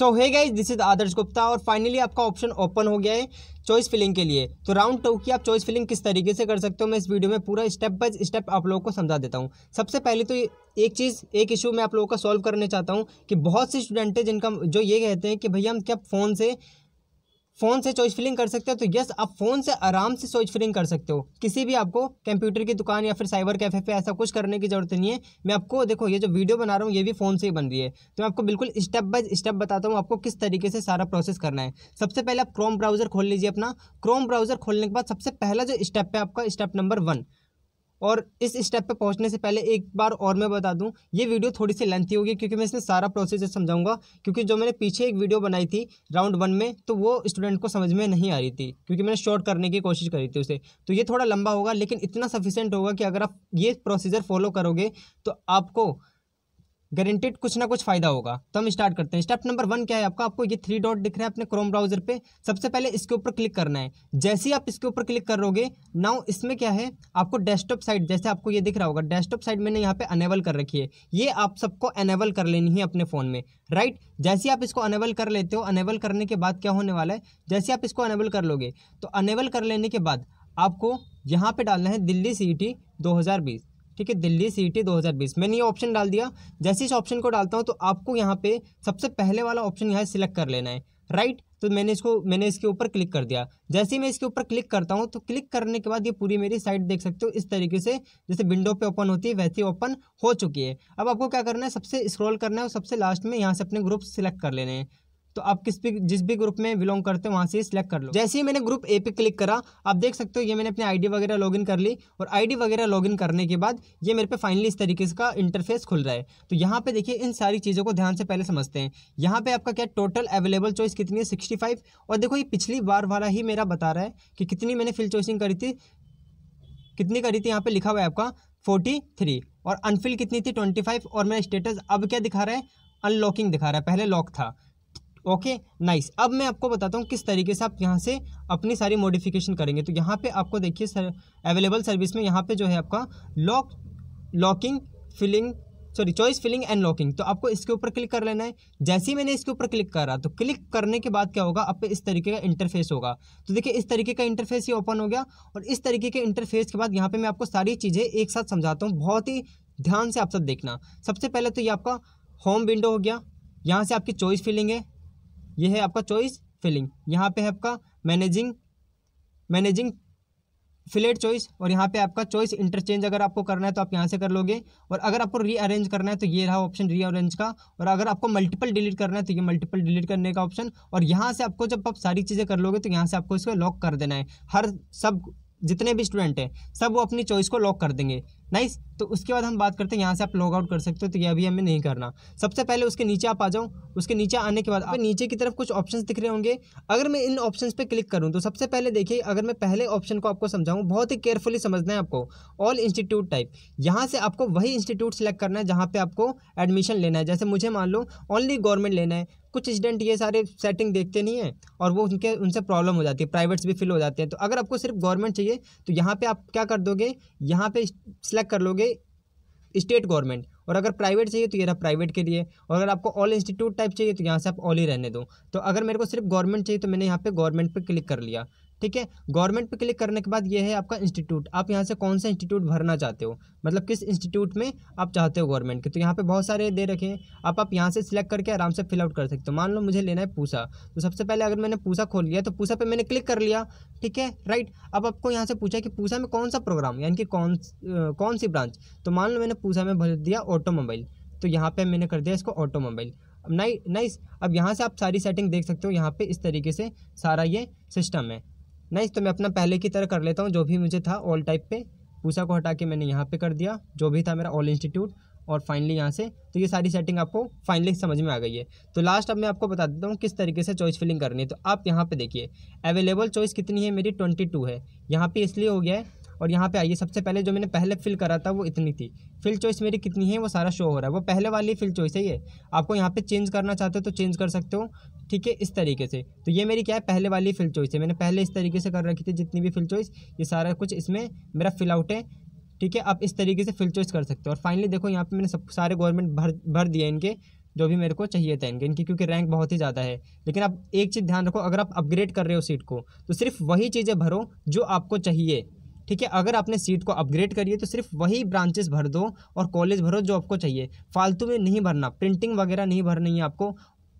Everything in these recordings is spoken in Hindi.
so hey guys this is Adarsh Gupta और फाइनली आपका ऑप्शन ओपन हो गया है चॉइस फिलिंग के लिए तो राउंड टू की आप चॉइस फिलिंग किस तरीके से कर सकते हो मैं इस वीडियो में पूरा स्टेप बाय स्टेप आप लोगों को समझा देता हूँ सबसे पहले तो एक चीज़ एक इशू मैं आप लोगों का सॉल्व करने चाहता हूँ कि बहुत से स्टूडेंट हैं जिनका जो ये कहते हैं कि भैया हम क्या फ़ोन से फ़ोन से चॉइस फिलिंग कर सकते हो तो यस आप फ़ोन से आराम से चॉइस फिलिंग कर सकते हो किसी भी आपको कंप्यूटर की दुकान या फिर साइबर कैफ़े पे ऐसा कुछ करने की ज़रूरत नहीं है मैं आपको देखो ये जो वीडियो बना रहा हूँ ये भी फ़ोन से ही बन रही है तो मैं आपको बिल्कुल स्टेप बाय स्टेप बताता हूँ आपको किस तरीके से सारा प्रोसेस करना है सबसे पहले आप क्रोम ब्राउज़र खोल लीजिए अपना क्रोम ब्राउज़र खोलने के बाद सबसे पहला जो स्टेप है आपका स्टेप नंबर वन और इस स्टेप पे पहुंचने से पहले एक बार और मैं बता दूं ये वीडियो थोड़ी सी लेंथी होगी क्योंकि मैं इसमें सारा प्रोसेस समझाऊंगा क्योंकि जो मैंने पीछे एक वीडियो बनाई थी राउंड वन में तो वो स्टूडेंट को समझ में नहीं आ रही थी क्योंकि मैंने शॉर्ट करने की कोशिश करी थी उसे तो ये थोड़ा लंबा होगा लेकिन इतना सफिशेंट होगा कि अगर आप ये प्रोसीजर फॉलो करोगे तो आपको गारंटेड कुछ ना कुछ फायदा होगा तो हम स्टार्ट करते हैं स्टेप नंबर वन क्या है आपका आपको ये थ्री डॉट दिख रहा है अपने क्रोम ब्राउजर पे सबसे पहले इसके ऊपर क्लिक करना है जैसे ही आप इसके ऊपर क्लिक करोगे नाउ इसमें क्या है आपको डेस्कटॉप साइड जैसे आपको ये दिख रहा होगा डेस्कटॉप साइड मैंने यहाँ पे अनेबल कर रखी है ये आप सबको अनेबल कर लेनी है अपने फ़ोन में राइट जैसे आप इसको अनेबल कर लेते हो अनेबल करने के बाद क्या होने वाला है जैसे आप इसको अनेबल कर लोगे तो अनेबल कर लेने के बाद आपको यहाँ पर डालना है दिल्ली e सी 2020 ठीक है दिल्ली e सी टी मैंने ये ऑप्शन डाल दिया जैसे इस ऑप्शन को डालता हूँ तो आपको यहाँ पे सबसे पहले वाला ऑप्शन यहाँ सेलेक्ट कर लेना है राइट तो मैंने इसको मैंने इसके ऊपर क्लिक कर दिया जैसे ही मैं इसके ऊपर क्लिक करता हूँ तो क्लिक करने के बाद ये पूरी मेरी साइट देख सकते हो इस तरीके से जैसे विंडो पे ओपन होती है वैसे ओपन हो चुकी है अब आपको क्या करना है सबसे स्क्रॉल करना है और सबसे लास्ट में यहाँ से अपने ग्रुप सेलेक्ट कर लेने हैं तो आप किस भी जिस भी ग्रुप में बिलोंग करते हैं वहाँ से सिलेक्ट कर लो जैसे ही मैंने ग्रुप ए पे क्लिक करा आप देख सकते हो ये मैंने अपनी आईडी वगैरह लॉगिन कर ली और आईडी वगैरह लॉगिन करने के बाद ये मेरे पे फाइनली इस तरीके का इंटरफेस खुल रहा है तो यहाँ पे देखिए इन सारी चीज़ों को ध्यान से पहले समझते हैं यहाँ पर आपका क्या टोटल अवेलेबल चॉइस कितनी है सिक्सटी और देखो ये पिछली बार वाला ही मेरा बता रहा है कि कितनी मैंने फिल चॉइसिंग करी थी कितनी करी थी यहाँ पर लिखा हुआ है आपका फोर्टी थ्री और अनफिल कितनी थी ट्वेंटी फाइव और मेरा स्टेटस अब क्या दिखा रहा है अनलॉकिंग दिखा रहा है पहले लॉक था ओके नाइस अब मैं आपको बताता हूँ किस तरीके से आप यहाँ से अपनी सारी मॉडिफिकेशन करेंगे तो यहाँ पे आपको देखिए सर अवेलेबल सर्विस में यहाँ पे जो है आपका lock locking filling sorry choice filling and locking तो आपको इसके ऊपर क्लिक कर लेना है जैसे ही मैंने इसके ऊपर क्लिक करा तो क्लिक करने के बाद क्या होगा आप पे इस तरीके का इंटरफेस होगा तो देखिए इस तरीके का इंटरफेस ये ओपन हो गया और इस तरीके के इंटरफेस के बाद यहाँ पे मैं आपको सारी चीज़ें एक साथ समझाता हूँ बहुत ही ध्यान से आप सब देखना सबसे पहले तो ये आपका होम विंडो हो गया यहाँ से आपकी चॉइस फिलिंग है ये है आपका चॉइस फिलिंग यहाँ पे है आपका मैनेजिंग मैनेजिंग फिलेट चॉइस और यहाँ पे आपका चॉइस इंटरचेंज अगर आपको करना है तो आप यहाँ से कर लोगे और अगर आपको रीअरेंज करना है तो ये रहा ऑप्शन रीअरेंज का और अगर आपको मल्टीपल डिलीट करना है तो ये मल्टीपल डिलीट करने का ऑप्शन और यहाँ से आपको जब आप सारी चीज़ें कर लोगे तो यहाँ से आपको इसको लॉक कर देना है हर सब जितने भी स्टूडेंट हैं सब वो अपनी चॉइस को लॉक कर देंगे नाइस तो उसके बाद हम बात करते हैं यहाँ से आप लॉग आउट कर सकते हो तो ये अभी हमें नहीं करना सबसे पहले उसके नीचे आप आ जाओ उसके नीचे आने के बाद आप नीचे की तरफ कुछ ऑप्शंस दिख रहे होंगे अगर मैं इन ऑप्शंस पे क्लिक करूँ तो सबसे पहले देखिए अगर मैं पहले ऑप्शन को आपको समझाऊँ बहुत ही केयरफुली समझना है आपको ऑल इंस्टीट्यूट टाइप यहाँ से आपको वही इंस्टीट्यूट सेलेक्ट करना है जहाँ पर आपको एडमिशन लेना है जैसे मुझे मान लो ओनली गवर्नमेंट लेना है कुछ स्टूडेंट ये सारे सेटिंग देखते नहीं हैं और वो उनके उनसे प्रॉब्लम हो जाती है प्राइवेट्स भी फिल हो जाते हैं तो अगर आपको सिर्फ गवर्नमेंट चाहिए तो यहाँ पर आप क्या कर दोगे यहाँ पर सिलेक्ट कर लोगे स्टेट गवर्नमेंट और अगर प्राइवेट चाहिए तो ये रहा प्राइवेट के लिए और अगर आपको ऑल इंस्टीट्यूट टाइप चाहिए तो यहाँ से आप ऑल ही रहने दो तो अगर मेरे को सिर्फ गवर्नमेंट चाहिए तो मैंने यहाँ पे गवर्नमेंट पे क्लिक कर लिया ठीक है गवर्नमेंट पे क्लिक करने के बाद ये है आपका इंस्टीट्यूट आप यहाँ से कौन सा इंस्टीट्यूट भरना चाहते हो मतलब किस इंस्टीट्यूट में आप चाहते हो गवर्नमेंट के तो यहाँ पे बहुत सारे दे रखे हैं आप आप यहाँ से सिलेक्ट करके आराम से फिलआउट कर सकते हो मान लो मुझे लेना है पूसा तो सबसे पहले अगर मैंने पूसा खोल लिया तो पूसा पर मैंने क्लिक कर लिया ठीक है राइट अब आपको यहाँ से पूछा कि पूसा में कौन सा प्रोग्राम यानी कि कौन कौन सी ब्रांच तो मान लो मैंने पूसा में भर दिया ऑटोमोबाइल तो यहाँ पर मैंने कर दिया इसको ऑटोमोबाइल नाइ नाइस अब यहाँ से आप सारी सेटिंग देख सकते हो यहाँ पे इस तरीके से सारा ये सिस्टम है नहीं तो मैं अपना पहले की तरह कर लेता हूँ जो भी मुझे था ऑल टाइप पे पूसा को हटा के मैंने यहाँ पे कर दिया जो भी था मेरा ऑल इंस्टीट्यूट और फाइनली यहाँ से तो ये सारी सेटिंग आपको फाइनली समझ में आ गई है तो लास्ट अब मैं आपको बता देता हूँ किस तरीके से चॉइस फिलिंग करनी है तो आप यहाँ पे देखिए अवेलेबल चॉइस कितनी है मेरी ट्वेंटी टू है यहाँ पे इसलिए हो गया है और यहाँ पे आइए सबसे पहले जो मैंने पहले फिल करा था वो इतनी थी फिल चॉइस मेरी कितनी है वो सारा शो हो रहा है वो पहले वाली फिल चॉइस है ये आपको यहाँ पे चेंज करना चाहते हो तो चेंज कर सकते हो ठीक है इस तरीके से तो ये मेरी क्या है पहले वाली फिल चॉइस है मैंने पहले इस तरीके से कर रखी थी जितनी भी फिल चॉइस ये सारा कुछ इसमें मेरा फिल आउट है ठीक है आप इस तरीके से फिल चॉइस कर सकते हो और फाइनली देखो यहाँ पर मैंने सब सारे गवर्नमेंट भर भर दिए इनके जो भी मेरे को चाहिए था इनके इनकी क्योंकि रैंक बहुत ही ज़्यादा है लेकिन आप एक चीज़ ध्यान रखो अगर आप अपग्रेड कर रहे हो सीट को तो सिर्फ वही चीज़ें भरो जो आपको चाहिए ठीक है अगर आपने सीट को अपग्रेड करिए तो सिर्फ वही ब्रांचेस भर दो और कॉलेज भरो जो आपको चाहिए फालतू में नहीं भरना प्रिंटिंग वगैरह नहीं भरनी है आपको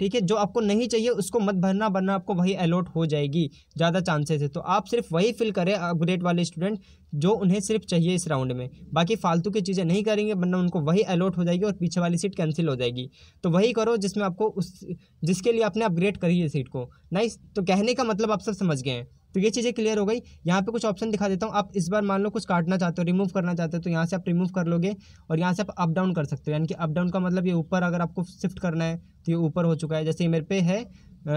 ठीक है जो आपको नहीं चाहिए उसको मत भरना वरना आपको वही अलॉट हो जाएगी ज़्यादा चांसेस है तो आप सिर्फ वही फिल करें अपग्रेड वाले स्टूडेंट जो उन्हें सिर्फ चाहिए इस राउंड में बाकी फालतू की चीज़ें नहीं करेंगे वरना उनको वही अलॉट हो जाएगी और पीछे वाली सीट कैंसिल हो जाएगी तो वही करो जिसमें आपको उस जिसके लिए आपने अपग्रेड करी है सीट को नाइस तो कहने का मतलब आप सब समझ गए हैं तो ये चीज़ें क्लियर हो गई यहाँ पे कुछ ऑप्शन दिखा देता हूँ आप इस बार मान लो कुछ काटना चाहते हो रिमूव करना चाहते हो तो यहाँ से आप रिमूव कर लोगे और यहाँ से आप अप डाउन कर सकते हो यानी कि अप डाउन का मतलब ये ऊपर अगर आपको शिफ्ट करना है तो ये ऊपर हो चुका है जैसे मेरे पे है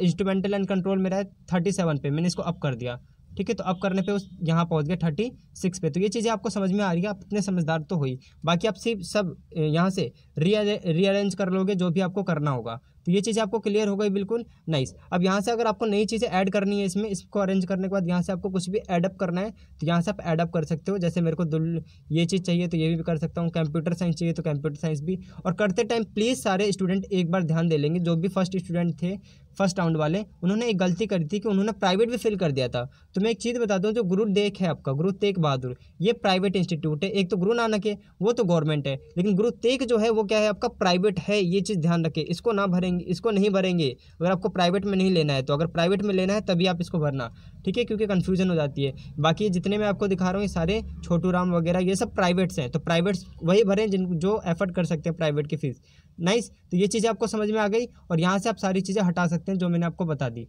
इंस्ट्रूमेंटल एंड कंट्रोल मेरा है थर्टी सेवन पे मैंने इसको अप कर दिया ठीक है तो अब करने पे उस यहाँ पहुँच गए थर्टी सिक्स पे तो ये चीज़ें आपको समझ में आ रही है आप इतने समझदार तो हुई बाकी आप सिर्फ सब यहाँ से रीअरेंज कर लोगे जो भी आपको करना होगा तो ये चीज़ें आपको क्लियर हो गई बिल्कुल नाइस अब यहाँ से अगर आपको नई चीज़ें ऐड करनी है इसमें इसको अरेंज करने के बाद यहाँ से आपको कुछ भी एडअप करना है तो यहाँ से आप एडअप कर सकते हो जैसे मेरे को दुल ये चीज़ चाहिए तो ये भी कर सकता हूँ कंप्यूटर साइंस चाहिए तो कंप्यूटर साइंस भी और करते टाइम प्लीज़ सारे स्टूडेंट एक बार ध्यान दे लेंगे जो भी फर्स्ट स्टूडेंट थे फर्स्ट राउंड वाले उन्होंने एक गलती करी थी कि उन्होंने प्राइवेट भी फिल कर दिया था तो मैं एक चीज़ बता दूँ जो गुरु देख है आपका गुरु तेग बहादुर ये प्राइवेट इंस्टीट्यूट है एक तो गुरु नानक है वो तो गवर्नमेंट है लेकिन गुरु तेग जो है वो क्या है आपका प्राइवेट है ये चीज़ ध्यान रखें इसको ना भरेंगे इसको नहीं भरेंगे अगर आपको प्राइवेट में नहीं लेना है तो अगर प्राइवेट में लेना है तभी आप इसको भरना ठीक है क्योंकि कन्फ्यूजन हो जाती है बाकी जितने मैं आपको दिखा रहा हूँ ये सारे छोटू राम वगैरह ये सब प्राइवेट्स हैं तो प्राइवेट्स वही भरें जिन जो एफर्ट कर सकते हैं प्राइवेट की फ़ीस नाइस तो ये चीज़ें आपको समझ में आ गई और यहाँ से आप सारी चीज़ें हटा सकते हैं जो मैंने आपको बता दी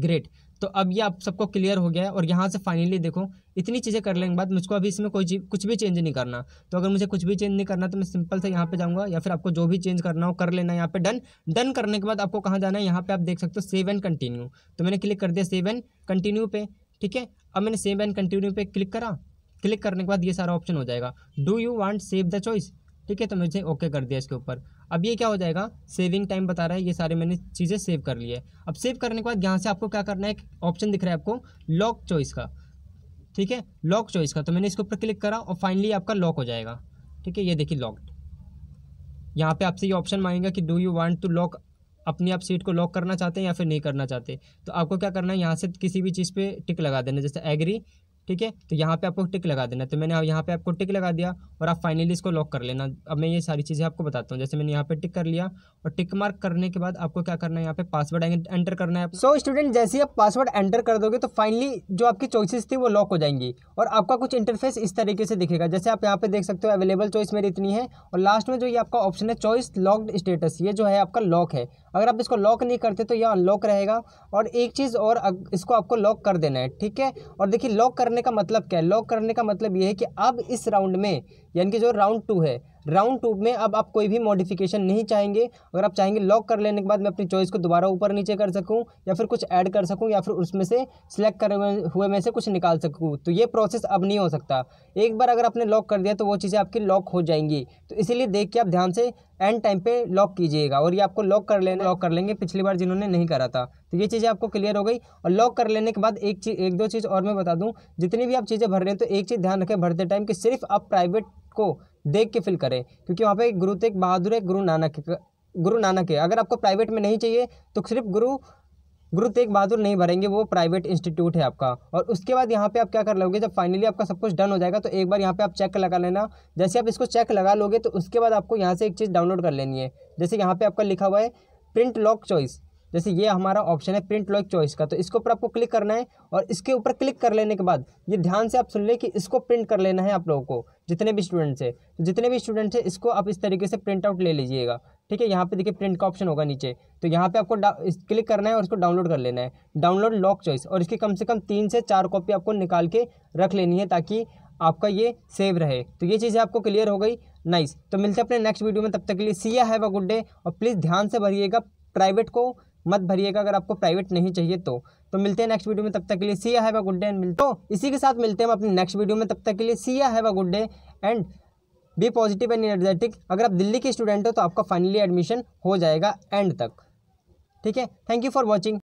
ग्रेट तो अब ये आप सबको क्लियर हो गया है और यहाँ से फाइनली देखो इतनी चीज़ें कर लेने के बाद मुझको अभी इसमें कोई कुछ भी चेंज नहीं करना तो अगर मुझे कुछ भी चेंज नहीं करना तो मैं सिंपल से यहाँ पे जाऊँगा या फिर आपको जो भी चेंज करना हो कर लेना यहाँ पे डन डन करने के बाद आपको कहाँ जाना है यहाँ पे आप देख सकते हो सेव एंड कंटिन्यू तो मैंने क्लिक कर दिया सेव एंड कंटिन्यू पे ठीक है अब मैंने सेव एंड कंटिन्यू पे क्लिक करा क्लिक करने के बाद ये सारा ऑप्शन हो जाएगा do you want save the choice ठीक है तो मुझे ओके कर दिया इसके ऊपर अब ये क्या हो जाएगा सेविंग टाइम बता रहा है ये सारे मैंने चीज़ें सेव कर ली है अब सेव करने के बाद यहाँ से आपको क्या करना है एक ऑप्शन दिख रहा है आपको लॉक चॉइस का ठीक है लॉक चॉइस का तो मैंने इसके ऊपर क्लिक करा और फाइनली आपका लॉक हो जाएगा ठीक है ये देखिए लॉकड यहाँ पे आपसे ये ऑप्शन मांगेगा कि do you want to lock अपनी आप सीट को लॉक करना चाहते हैं या फिर नहीं करना चाहते तो आपको क्या करना है यहाँ से किसी भी चीज़ पे टिक लगा देना जैसे एग्री ठीक है तो यहाँ पे आपको टिक लगा देना तो मैंने यहाँ पे आपको टिक लगा दिया और आप फाइनली इसको लॉक कर लेना अब मैं ये सारी चीज़ें आपको बताता हूँ जैसे मैंने यहाँ पे टिक कर लिया और टिक मार्क करने के बाद आपको क्या करना है यहाँ पे पासवर्ड एंटर करना है सो so, स्टूडेंट जैसे ही आप पासवर्ड एंटर कर दोगे तो फाइनली जो आपकी चॉइसिस थी वो लॉक हो जाएंगी और आपका कुछ इंटरफेस इस तरीके से दिखेगा जैसे आप यहाँ पे देख सकते हो अवेलेबल चॉइस मेरी इतनी है और लास्ट में जो ये आपका ऑप्शन है चॉइस लॉकड स्टेटस ये जो है आपका लॉक है अगर आप इसको लॉक नहीं करते तो यह अनलॉक रहेगा और एक चीज़ और इसको आपको लॉक कर देना है ठीक है और देखिए लॉक करने का मतलब क्या है लॉक करने का मतलब ये है कि अब इस राउंड में यानी कि जो राउंड टू है राउंड टूब में अब आप कोई भी मॉडिफिकेशन नहीं चाहेंगे अगर आप चाहेंगे लॉक कर लेने के बाद मैं अपनी चॉइस को दोबारा ऊपर नीचे कर सकूँ या फिर कुछ ऐड कर सकूँ या फिर उसमें से सिलेक्ट कर हुए में से कुछ निकाल सकूँ तो ये प्रोसेस अब नहीं हो सकता एक बार अगर आपने लॉक कर दिया तो वो चीज़ें आपकी लॉक हो जाएंगी तो इसीलिए देख के आप ध्यान से एंड टाइम पर लॉक कीजिएगा और ये आपको लॉक कर लेना लॉक कर लेंगे पिछली बार जिन्होंने नहीं करा था तो ये चीज़ें आपको क्लियर हो गई और लॉक कर लेने के बाद एक चीज़ एक दो चीज़ और मैं बता दूँ जितनी भी आप चीज़ें भर रहे हैं तो एक चीज़ ध्यान रखें भरते टाइम कि सिर्फ आप प्राइवेट को देख के फिल करें क्योंकि वहाँ पे गुरु तेग बहादुर है गुरु नानक गुरु नानक है अगर आपको प्राइवेट में नहीं चाहिए तो सिर्फ गुरु गुरु तेग बहादुर नहीं भरेंगे वो प्राइवेट इंस्टीट्यूट है आपका और उसके बाद यहाँ पे आप क्या कर लोगे जब फाइनली आपका सब कुछ डन हो जाएगा तो एक बार यहाँ पे आप चेक लगा लेना जैसे आप इसको चेक लगा लोगे तो उसके बाद आपको यहाँ से एक चीज़ डाउनलोड कर लेनी है जैसे यहाँ पे आपका लिखा हुआ है प्रिंट लॉक चॉइस जैसे ये हमारा ऑप्शन है प्रिंट लॉक चॉइस का तो इसके ऊपर आपको क्लिक करना है और इसके ऊपर क्लिक कर लेने के बाद ये ध्यान से आप सुन लें कि इसको प्रिंट कर लेना है आप लोगों को जितने भी स्टूडेंट्स है तो जितने भी स्टूडेंट्स है इसको आप इस तरीके से प्रिंट आउट ले लीजिएगा ठीक है यहाँ पे देखिए प्रिंट का ऑप्शन होगा नीचे तो यहाँ पे आपको क्लिक करना है और इसको डाउनलोड कर लेना है डाउनलोड लॉक चॉइस और इसकी कम से कम तीन से चार कॉपी आपको निकाल के रख लेनी है ताकि आपका ये सेव रहे तो ये चीज़ें आपको क्लियर हो गई नाइस तो मिलते हैं अपने नेक्स्ट वीडियो में तब तक के लिए see have a good day और प्लीज़ ध्यान से भरिएगा प्राइवेट को मत भरिएगा अगर आपको प्राइवेट नहीं चाहिए तो तो मिलते हैं नेक्स्ट वीडियो में तब तक के लिए see have a good day and मिलते हो तो इसी के साथ मिलते हैं हम अपने नेक्स्ट वीडियो में तब तक के लिए see have a good day and be positive and energetic अगर आप दिल्ली के स्टूडेंट हो तो आपका फाइनली एडमिशन हो जाएगा एंड तक ठीक है थैंक यू फॉर वॉचिंग